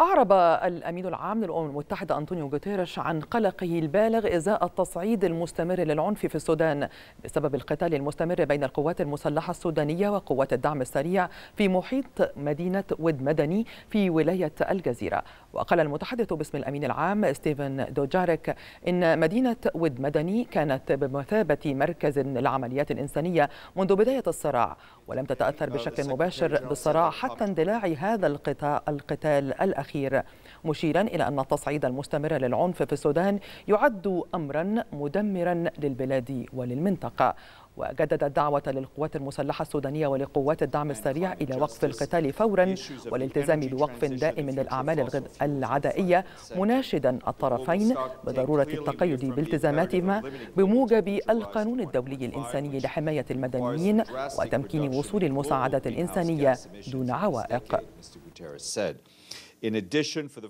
أعرب الأمين العام للأمم المتحدة أنطونيو غوتيريش عن قلقه البالغ إزاء التصعيد المستمر للعنف في السودان بسبب القتال المستمر بين القوات المسلحة السودانية وقوات الدعم السريع في محيط مدينة ود مدني في ولاية الجزيرة وقال المتحدث باسم الأمين العام ستيفن دوجارك إن مدينة ود مدني كانت بمثابة مركز للعمليات الإنسانية منذ بداية الصراع ولم تتأثر بشكل مباشر بالصراع حتى اندلاع هذا القتال الأخير الأخير مشيرا إلى أن التصعيد المستمر للعنف في السودان يعد أمرا مدمرا للبلاد وللمنطقة وجدد الدعوة للقوات المسلحة السودانية ولقوات الدعم السريع إلى وقف القتال فورا والالتزام بوقف دائم للأعمال العدائية مناشدا الطرفين بضرورة التقيد بالتزاماتهما بموجب القانون الدولي الإنساني لحماية المدنيين وتمكين وصول المساعدات الإنسانية دون عوائق. In addition, for the